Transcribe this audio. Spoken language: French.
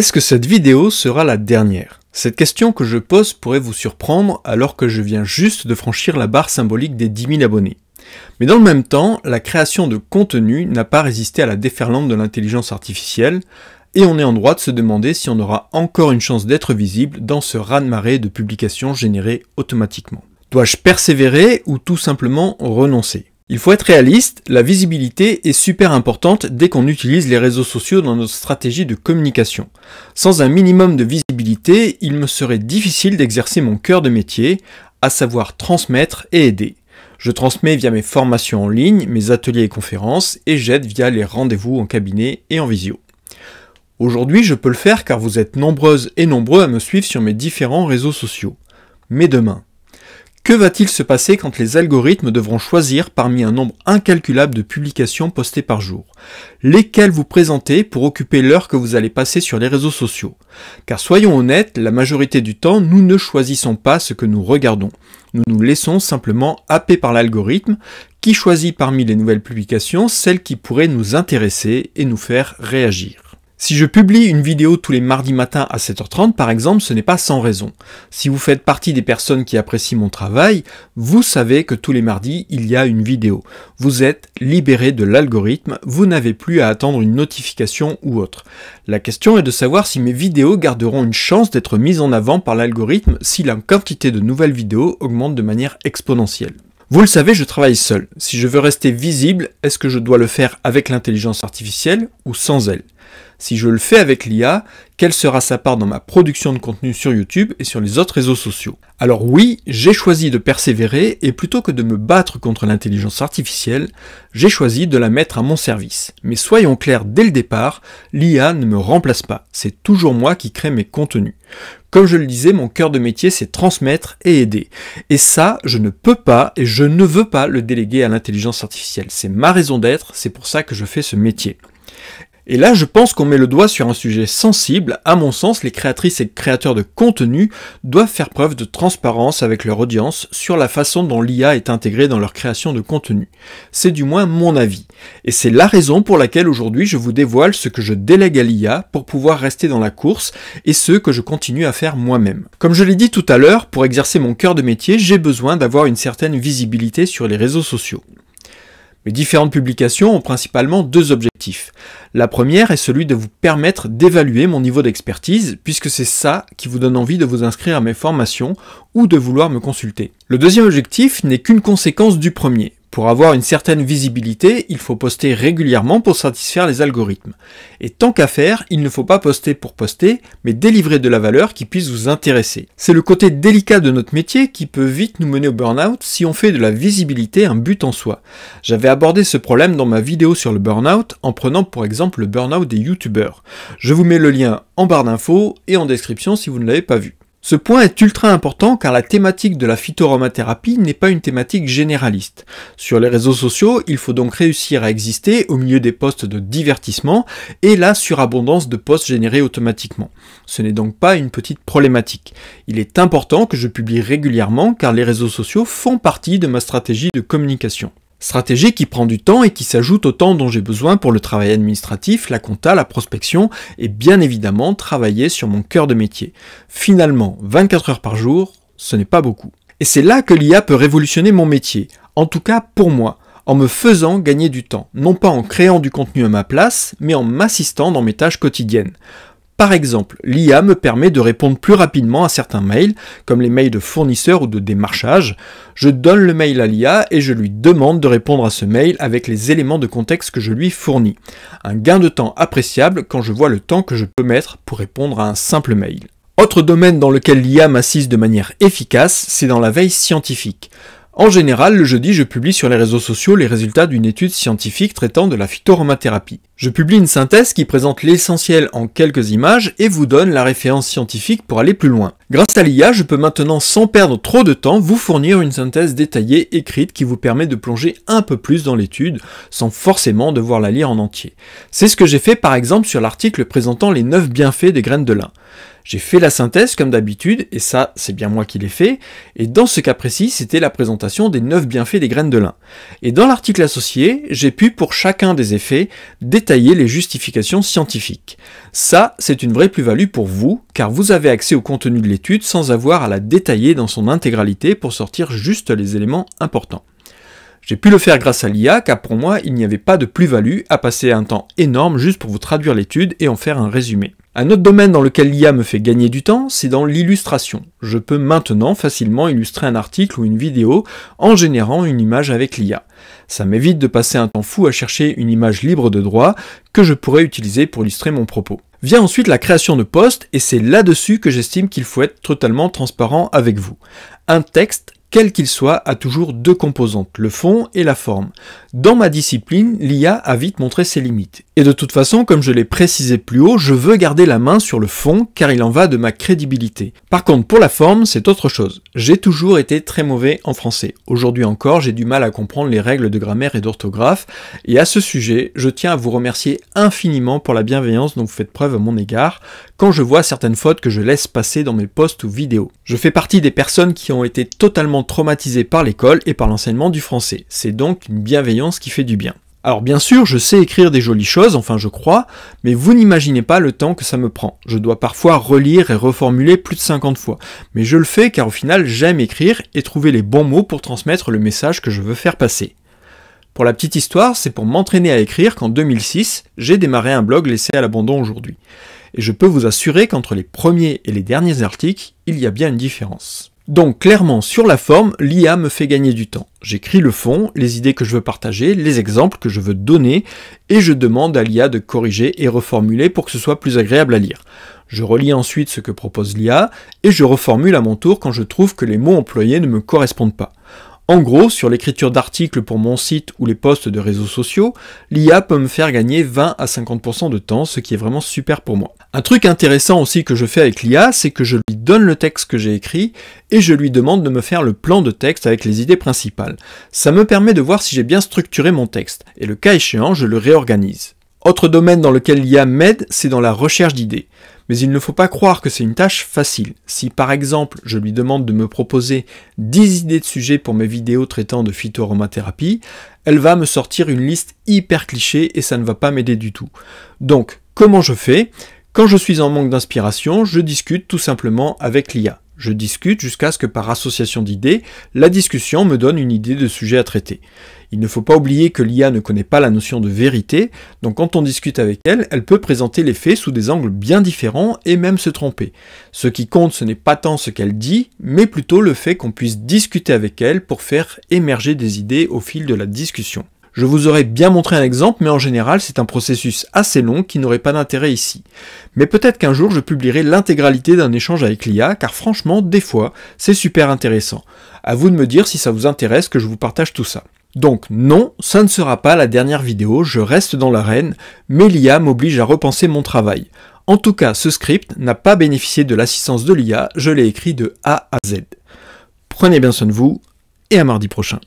Est-ce que cette vidéo sera la dernière Cette question que je pose pourrait vous surprendre alors que je viens juste de franchir la barre symbolique des 10 000 abonnés. Mais dans le même temps, la création de contenu n'a pas résisté à la déferlante de l'intelligence artificielle, et on est en droit de se demander si on aura encore une chance d'être visible dans ce raz-de-marée de publications générées automatiquement. Dois-je persévérer ou tout simplement renoncer il faut être réaliste, la visibilité est super importante dès qu'on utilise les réseaux sociaux dans notre stratégie de communication. Sans un minimum de visibilité, il me serait difficile d'exercer mon cœur de métier, à savoir transmettre et aider. Je transmets via mes formations en ligne, mes ateliers et conférences, et j'aide via les rendez-vous en cabinet et en visio. Aujourd'hui, je peux le faire car vous êtes nombreuses et nombreux à me suivre sur mes différents réseaux sociaux. Mais demain, que va-t-il se passer quand les algorithmes devront choisir parmi un nombre incalculable de publications postées par jour Lesquelles vous présentez pour occuper l'heure que vous allez passer sur les réseaux sociaux Car soyons honnêtes, la majorité du temps, nous ne choisissons pas ce que nous regardons. Nous nous laissons simplement happer par l'algorithme qui choisit parmi les nouvelles publications celles qui pourraient nous intéresser et nous faire réagir. Si je publie une vidéo tous les mardis matins à 7h30 par exemple, ce n'est pas sans raison. Si vous faites partie des personnes qui apprécient mon travail, vous savez que tous les mardis, il y a une vidéo. Vous êtes libéré de l'algorithme, vous n'avez plus à attendre une notification ou autre. La question est de savoir si mes vidéos garderont une chance d'être mises en avant par l'algorithme si la quantité de nouvelles vidéos augmente de manière exponentielle. Vous le savez, je travaille seul. Si je veux rester visible, est-ce que je dois le faire avec l'intelligence artificielle ou sans elle si je le fais avec l'IA, quelle sera sa part dans ma production de contenu sur YouTube et sur les autres réseaux sociaux. Alors oui, j'ai choisi de persévérer et plutôt que de me battre contre l'intelligence artificielle, j'ai choisi de la mettre à mon service. Mais soyons clairs dès le départ, l'IA ne me remplace pas, c'est toujours moi qui crée mes contenus. Comme je le disais, mon cœur de métier, c'est transmettre et aider. Et ça, je ne peux pas et je ne veux pas le déléguer à l'intelligence artificielle. C'est ma raison d'être, c'est pour ça que je fais ce métier. Et là, je pense qu'on met le doigt sur un sujet sensible. À mon sens, les créatrices et créateurs de contenu doivent faire preuve de transparence avec leur audience sur la façon dont l'IA est intégrée dans leur création de contenu. C'est du moins mon avis. Et c'est la raison pour laquelle aujourd'hui je vous dévoile ce que je délègue à l'IA pour pouvoir rester dans la course et ce que je continue à faire moi-même. Comme je l'ai dit tout à l'heure, pour exercer mon cœur de métier, j'ai besoin d'avoir une certaine visibilité sur les réseaux sociaux. Mes différentes publications ont principalement deux objectifs la première est celui de vous permettre d'évaluer mon niveau d'expertise, puisque c'est ça qui vous donne envie de vous inscrire à mes formations ou de vouloir me consulter. Le deuxième objectif n'est qu'une conséquence du premier. Pour avoir une certaine visibilité, il faut poster régulièrement pour satisfaire les algorithmes. Et tant qu'à faire, il ne faut pas poster pour poster, mais délivrer de la valeur qui puisse vous intéresser. C'est le côté délicat de notre métier qui peut vite nous mener au burn-out si on fait de la visibilité un but en soi. J'avais abordé ce problème dans ma vidéo sur le burn-out en prenant pour exemple le burn-out des youtubeurs. Je vous mets le lien en barre d'infos et en description si vous ne l'avez pas vu. Ce point est ultra important car la thématique de la phytoromathérapie n'est pas une thématique généraliste. Sur les réseaux sociaux, il faut donc réussir à exister au milieu des postes de divertissement et la surabondance de postes générés automatiquement. Ce n'est donc pas une petite problématique. Il est important que je publie régulièrement car les réseaux sociaux font partie de ma stratégie de communication. Stratégie qui prend du temps et qui s'ajoute au temps dont j'ai besoin pour le travail administratif, la compta, la prospection et bien évidemment travailler sur mon cœur de métier. Finalement, 24 heures par jour, ce n'est pas beaucoup. Et c'est là que l'IA peut révolutionner mon métier, en tout cas pour moi, en me faisant gagner du temps, non pas en créant du contenu à ma place, mais en m'assistant dans mes tâches quotidiennes. Par exemple, l'IA me permet de répondre plus rapidement à certains mails, comme les mails de fournisseurs ou de démarchage. Je donne le mail à l'IA et je lui demande de répondre à ce mail avec les éléments de contexte que je lui fournis. Un gain de temps appréciable quand je vois le temps que je peux mettre pour répondre à un simple mail. Autre domaine dans lequel l'IA m'assiste de manière efficace, c'est dans la veille scientifique. En général, le jeudi, je publie sur les réseaux sociaux les résultats d'une étude scientifique traitant de la phytoromathérapie. Je publie une synthèse qui présente l'essentiel en quelques images et vous donne la référence scientifique pour aller plus loin. Grâce à l'IA, je peux maintenant sans perdre trop de temps vous fournir une synthèse détaillée écrite qui vous permet de plonger un peu plus dans l'étude sans forcément devoir la lire en entier. C'est ce que j'ai fait par exemple sur l'article présentant les 9 bienfaits des graines de lin. J'ai fait la synthèse comme d'habitude, et ça c'est bien moi qui l'ai fait, et dans ce cas précis c'était la présentation des 9 bienfaits des graines de lin. Et dans l'article associé, j'ai pu pour chacun des effets détailler les justifications scientifiques. Ça, c'est une vraie plus-value pour vous, car vous avez accès au contenu de l'étude sans avoir à la détailler dans son intégralité pour sortir juste les éléments importants. J'ai pu le faire grâce à l'IA, car pour moi, il n'y avait pas de plus-value à passer un temps énorme juste pour vous traduire l'étude et en faire un résumé. Un autre domaine dans lequel l'IA me fait gagner du temps, c'est dans l'illustration. Je peux maintenant facilement illustrer un article ou une vidéo en générant une image avec l'IA. Ça m'évite de passer un temps fou à chercher une image libre de droit que je pourrais utiliser pour illustrer mon propos. Vient ensuite la création de postes et c'est là-dessus que j'estime qu'il faut être totalement transparent avec vous. Un texte quel qu'il soit, a toujours deux composantes, le fond et la forme. Dans ma discipline, l'IA a vite montré ses limites, et de toute façon, comme je l'ai précisé plus haut, je veux garder la main sur le fond car il en va de ma crédibilité. Par contre, pour la forme, c'est autre chose. J'ai toujours été très mauvais en français. Aujourd'hui encore, j'ai du mal à comprendre les règles de grammaire et d'orthographe. Et à ce sujet, je tiens à vous remercier infiniment pour la bienveillance dont vous faites preuve à mon égard quand je vois certaines fautes que je laisse passer dans mes posts ou vidéos. Je fais partie des personnes qui ont été totalement traumatisées par l'école et par l'enseignement du français. C'est donc une bienveillance qui fait du bien. Alors bien sûr, je sais écrire des jolies choses, enfin je crois, mais vous n'imaginez pas le temps que ça me prend. Je dois parfois relire et reformuler plus de 50 fois, mais je le fais car au final j'aime écrire et trouver les bons mots pour transmettre le message que je veux faire passer. Pour la petite histoire, c'est pour m'entraîner à écrire qu'en 2006, j'ai démarré un blog laissé à l'abandon aujourd'hui. Et je peux vous assurer qu'entre les premiers et les derniers articles, il y a bien une différence. Donc clairement, sur la forme, l'IA me fait gagner du temps. J'écris le fond, les idées que je veux partager, les exemples que je veux donner, et je demande à l'IA de corriger et reformuler pour que ce soit plus agréable à lire. Je relis ensuite ce que propose l'IA, et je reformule à mon tour quand je trouve que les mots employés ne me correspondent pas. En gros, sur l'écriture d'articles pour mon site ou les posts de réseaux sociaux, l'IA peut me faire gagner 20 à 50% de temps, ce qui est vraiment super pour moi. Un truc intéressant aussi que je fais avec l'IA, c'est que je lui donne le texte que j'ai écrit et je lui demande de me faire le plan de texte avec les idées principales. Ça me permet de voir si j'ai bien structuré mon texte, et le cas échéant, je le réorganise. Autre domaine dans lequel l'IA m'aide, c'est dans la recherche d'idées. Mais il ne faut pas croire que c'est une tâche facile. Si par exemple je lui demande de me proposer 10 idées de sujets pour mes vidéos traitant de phytoaromathérapie, elle va me sortir une liste hyper cliché et ça ne va pas m'aider du tout. Donc comment je fais quand je suis en manque d'inspiration, je discute tout simplement avec l'IA. Je discute jusqu'à ce que par association d'idées, la discussion me donne une idée de sujet à traiter. Il ne faut pas oublier que l'IA ne connaît pas la notion de vérité, donc quand on discute avec elle, elle peut présenter les faits sous des angles bien différents et même se tromper. Ce qui compte, ce n'est pas tant ce qu'elle dit, mais plutôt le fait qu'on puisse discuter avec elle pour faire émerger des idées au fil de la discussion. Je vous aurais bien montré un exemple, mais en général, c'est un processus assez long qui n'aurait pas d'intérêt ici. Mais peut-être qu'un jour, je publierai l'intégralité d'un échange avec l'IA, car franchement, des fois, c'est super intéressant. À vous de me dire si ça vous intéresse que je vous partage tout ça. Donc non, ça ne sera pas la dernière vidéo, je reste dans l'arène, mais l'IA m'oblige à repenser mon travail. En tout cas, ce script n'a pas bénéficié de l'assistance de l'IA, je l'ai écrit de A à Z. Prenez bien soin de vous, et à mardi prochain.